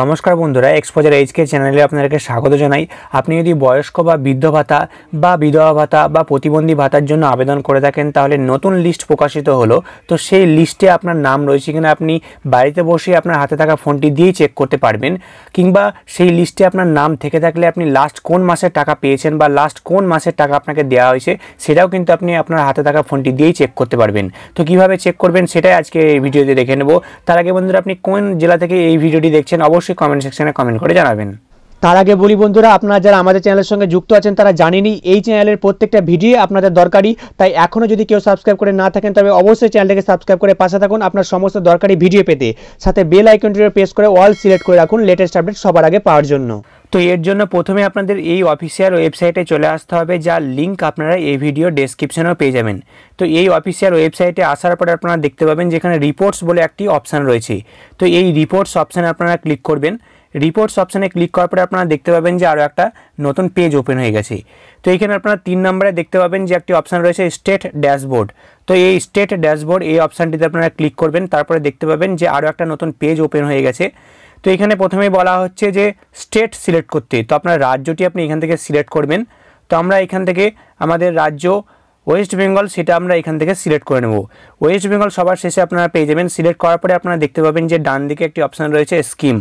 নমস্কার বন্ধুরা exposure HK চ্যানেলে আপনাদেরকে স্বাগত জানাই আপনি যদি বয়স্ক বা বৃদ্ধ ভাতা বা বিধবা ভাতা বা প্রতিবন্ধী ভাতার জন্য আবেদন করে থাকেন তাহলে নতুন লিস্ট প্রকাশিত হলো তো সেই লিস্টে আপনার নাম রয়েছে কিনা আপনি বাড়িতে বসে আপনার হাতে থাকা ফোনটি দিয়েই চেক করতে পারবেন কিংবা সেই লিস্টে আপনার নাম থেকে থাকলে আপনি লাস্ট কোন মাসের টাকা পেয়েছেন বা লাস্ট কোন মাসের টাকা আপনাকে দেওয়া হয়েছে সেটাও কিন্তু আপনি আপনার হাতে থাকা ফোনটি দিয়েই চেক করতে পারবেন তো কিভাবে চেক করবেন সেটাই আজকে এই ভিডিওতে দেখে নেব তার আগে বন্ধুরা আপনি কোন জেলা থেকে এই ভিডিওটি দেখছেন অবশ্যই কমেন্ট সেকশনে কমেন্ট করে জানাবেন তার আগে বলি বন্ধুরা আপনারা যারা আমাদের চ্যানেলের সঙ্গে যুক্ত আছেন তারা জানেনি এই চ্যানেলের প্রত্যেকটা ভিডিও আপনাদের দরকারি তাই এখনও যদি কেউ সাবস্ক্রাইব করে না থাকেন তবে অবশ্যই চ্যানেলটাকে সাবস্ক্রাইব করে পাশে থাকুন আপনার সমস্ত দরকারি ভিডিও পেতে সাথে বেল আইকনটিও প্রেস করে অল সিলেক্ট করে রাখুন লেটেস্ট আপডেট সবার আগে পাওয়ার জন্য তো এর জন্য প্রথমে আপনাদের এই অফিসিয়াল ওয়েবসাইটে চলে আসতে হবে যার লিঙ্ক আপনারা এই ভিডিও ডেসক্রিপশনেও পেয়ে যাবেন তো এই অফিসিয়াল ওয়েবসাইটে আসার পরে আপনারা দেখতে পাবেন যেখানে রিপোর্টস বলে একটি অপশান রয়েছে তো এই রিপোর্টস অপশানে আপনারা ক্লিক করবেন রিপোর্টস অপশানে ক্লিক করার পরে আপনারা দেখতে পাবেন যে আরও একটা নতুন পেজ ওপেন হয়ে গেছে তো এখানে আপনারা তিন নম্বরে দেখতে পাবেন যে একটি অপশান রয়েছে স্টেট ড্যাশবোর্ড তো এই স্টেট ড্যাশবোর্ড এই অপশানটিতে আপনারা ক্লিক করবেন তারপরে দেখতে পাবেন যে আরও একটা নতুন পেজ ওপেন হয়ে গেছে তো এখানে প্রথমেই বলা হচ্ছে যে স্টেট সিলেক্ট করতে তো আপনার রাজ্যটি আপনি এখান থেকে সিলেক্ট করবেন তো আমরা এখান থেকে আমাদের রাজ্য ওয়েস্ট বেঙ্গল সেটা আমরা এখান থেকে সিলেক্ট করে নেব ওয়েস্ট বেঙ্গল সবার শেষে আপনারা পেয়ে যাবেন সিলেক্ট করার পরে আপনারা দেখতে পাবেন যে ডান দিকে একটি অপশান রয়েছে স্কিম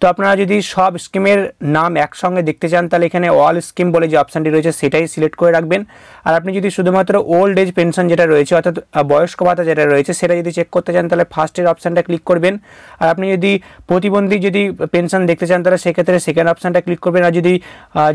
তো আপনারা যদি সব স্কিমের নাম একসঙ্গে দেখতে চান তাহলে এখানে অল স্কিম বলে যে অপশানটি রয়েছে সেটাই সিলেক্ট করে রাখবেন আর আপনি যদি শুধুমাত্র ওল্ড এজ পেনশন যেটা রয়েছে অর্থাৎ বয়স্ক ভাতা যেটা রয়েছে সেটা যদি চেক করতে চান তাহলে ফার্স্টের অপশানটা ক্লিক করবেন আর আপনি যদি প্রতিবন্ধী যদি পেনশন দেখতে চান তাহলে সেক্ষেত্রে সেকেন্ড অপশানটা ক্লিক করবেন আর যদি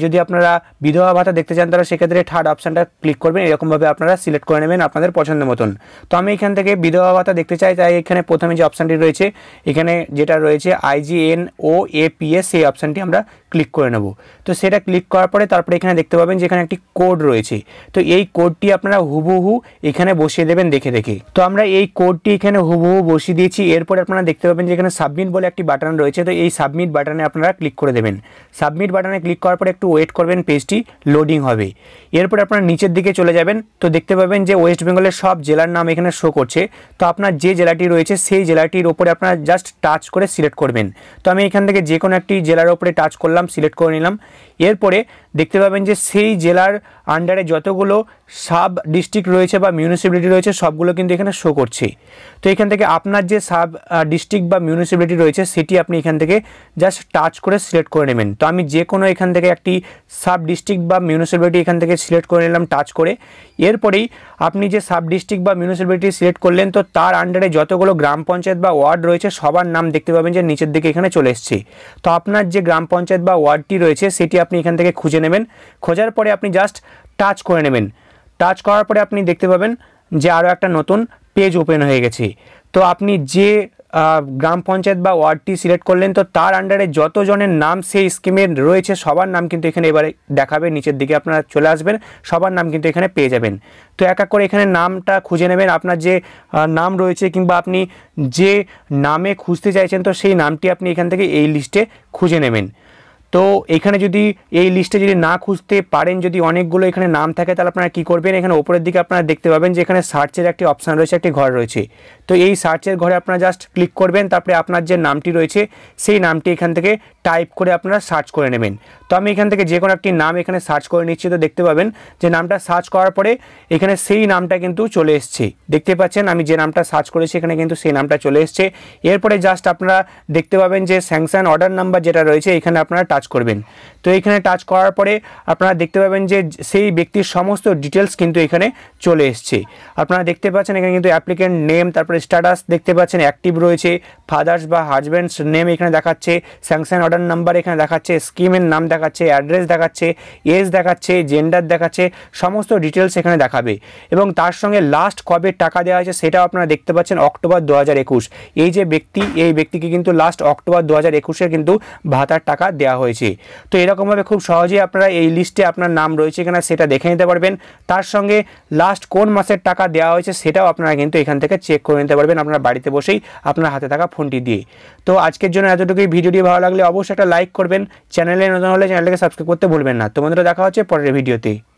যদি আপনারা বিধবা ভাতা দেখতে চান তাহলে সেক্ষেত্রে থার্ড অপশানটা ক্লিক করবেন এরকমভাবে আপনারা সিলেক্ট করে নেবেন আপনাদের পছন্দ মতন তো আমি এখান থেকে বিধবা ভাতা দেখতে চাই তাই এখানে প্রথমে যে অপশানটি রয়েছে এখানে যেটা রয়েছে আইজিএন ও ओ ए पी एस ये अपशन टी हमें ক্লিক করে নেব তো সেটা ক্লিক করার পরে তারপরে এখানে দেখতে পাবেন যে এখানে একটি কোড রয়েছে তো এই কোডটি আপনারা হুবহু এখানে বসিয়ে দেবেন দেখে দেখে তো আমরা এই কোডটি এখানে হুবহু বসিয়ে দিয়েছি এরপর আপনারা দেখতে পাবেন যে এখানে সাবমিট বলে একটি বাটন রয়েছে তো এই সাবমিট বাটনে আপনারা ক্লিক করে দেবেন সাবমিট বাটনে ক্লিক করার পরে একটু ওয়েট করবেন পেজটি লোডিং হবে এরপর আপনারা নিচের দিকে চলে যাবেন তো দেখতে পাবেন যে ওয়েস্ট বেঙ্গলের সব জেলার নাম এখানে শো করছে তো আপনার যে জেলাটি রয়েছে সেই জেলাটির ওপরে আপনারা জাস্ট টাচ করে সিলেক্ট করবেন তো আমি এখান থেকে যে কোনো একটি জেলার ওপরে টাচ করলাম সিলেক্ট করে নিলাম এরপরে দেখতে পাবেন যে সেই জেলার আন্ডারে যতগুলো সাব ডিস্ট্রিক্ট রয়েছে বা মিউনিসিপ্যালিটি রয়েছে সবগুলো কিন্তু এখানে শো করছে তো এখান থেকে আপনার যে সাব ডিস্ট্রিক্ট বা মিউনিসিপ্যালিটি রয়েছে সেটি আপনি এখান থেকে জাস্ট টাচ করে সিলেক্ট করে নেবেন তো আমি যে কোনো এখান থেকে একটি সাব ডিস্ট্রিক্ট বা মিউনিসিপ্যালিটি এখান থেকে সিলেক্ট করে নিলাম টাচ করে এরপরেই আপনি যে সাব ডিস্ট্রিক্ট বা মিউনিসিপ্যালিটি সিলেক্ট করলেন তো তার আন্ডারে যতগুলো গ্রাম পঞ্চায়েত বা ওয়ার্ড রয়েছে সবার নাম দেখতে পাবেন যে নিচের দিকে এখানে চলে এসছে তো আপনার যে গ্রাম পঞ্চায়েত বা ওয়ার্ডটি রয়েছে সেটি আপনি এখান থেকে খুঁজে নেবেন খোঁজার পরে আপনি জাস্ট টাচ করে নেবেন টাচ করার পরে আপনি দেখতে পাবেন যে আরও একটা নতুন পেজ ওপেন হয়ে গেছে তো আপনি যে গ্রাম পঞ্চায়েত বা ওয়ার্ডটি সিলেক্ট করলেন তো তার আন্ডারে যতজনের নাম সেই স্কিমে রয়েছে সবার নাম কিন্তু এখানে এবারে দেখাবে নিচের দিকে আপনারা চলে আসবেন সবার নাম কিন্তু এখানে পেয়ে যাবেন তো এক এক করে এখানে নামটা খুঁজে নেবেন আপনার যে নাম রয়েছে কিংবা আপনি যে নামে খুঁজতে চাইছেন তো সেই নামটি আপনি এখান থেকে এই লিস্টে খুঁজে নেবেন তো এখানে যদি এই লিস্টে যদি না খুঁজতে পারেন যদি অনেকগুলো এখানে নাম থাকে তাহলে আপনারা কী করবেন এখানে ওপরের দিকে আপনারা দেখতে পাবেন যে এখানে সার্চের একটি অপশান রয়েছে একটি ঘর রয়েছে তো এই সার্চের ঘরে আপনারা জাস্ট ক্লিক করবেন তারপরে আপনার যে নামটি রয়েছে সেই নামটি এখান থেকে টাইপ করে আপনারা সার্চ করে নেবেন তো আমি এখান থেকে যে কোনো একটি নাম এখানে সার্চ করে নিচ্ছি তো দেখতে পাবেন যে নামটা সার্চ করার পরে এখানে সেই নামটা কিন্তু চলে এসছে দেখতে পাচ্ছেন আমি যে নামটা সার্চ করেছি এখানে কিন্তু সেই নামটা চলে এসছে এরপরে জাস্ট আপনারা দেখতে পাবেন যে স্যাংশন অর্ডার নাম্বার যেটা রয়েছে এখানে আপনারা টাচ করবেন তো এখানে টাচ করার পরে আপনারা দেখতে পাবেন যে সেই ব্যক্তির সমস্ত ডিটেলস কিন্তু এখানে চলে এসছে আপনারা দেখতে পাচ্ছেন এখানে কিন্তু অ্যাপ্লিকেন্ট নেম তারপরে স্ট্যাটাস দেখতে পাচ্ছেন অ্যাক্টিভ রয়েছে ফাদার্স বা হাজব্যান্ডস নেম এখানে দেখাচ্ছে স্যাংশন অর্ডার নাম্বার এখানে দেখাচ্ছে স্কিমের নাম দেখাচ্ছে অ্যাড্রেস দেখাচ্ছে এজ দেখাচ্ছে জেন্ডার দেখাচ্ছে সমস্ত ডিটেলস এখানে দেখাবে এবং তার সঙ্গে লাস্ট কবে টাকা দেওয়া হয়েছে সেটাও আপনারা দেখতে পাচ্ছেন অক্টোবর দু এই যে ব্যক্তি এই ব্যক্তিকে কিন্তু লাস্ট অক্টোবর দু হাজার কিন্তু ভাতার টাকা দেওয়া হয়েছে রয়েছে তো এরকমভাবে খুব সহজেই আপনারা এই লিস্টে আপনার নাম রয়েছে কিনা সেটা দেখে নিতে পারবেন তার সঙ্গে লাস্ট কোন মাসের টাকা দেওয়া হয়েছে সেটাও আপনারা কিন্তু এখান থেকে চেক করে নিতে পারবেন আপনার বাড়িতে বসেই আপনার হাতে থাকা ফোনটি দিয়ে তো আজকের জন্য এতটুকুই ভিডিওটি ভালো লাগলে অবশ্যই একটা লাইক করবেন চ্যানেলে নতুন হলে চ্যানেলটাকে সাবস্ক্রাইব করতে ভুলবেন না তোমাদের দেখা হচ্ছে পরের ভিডিওতে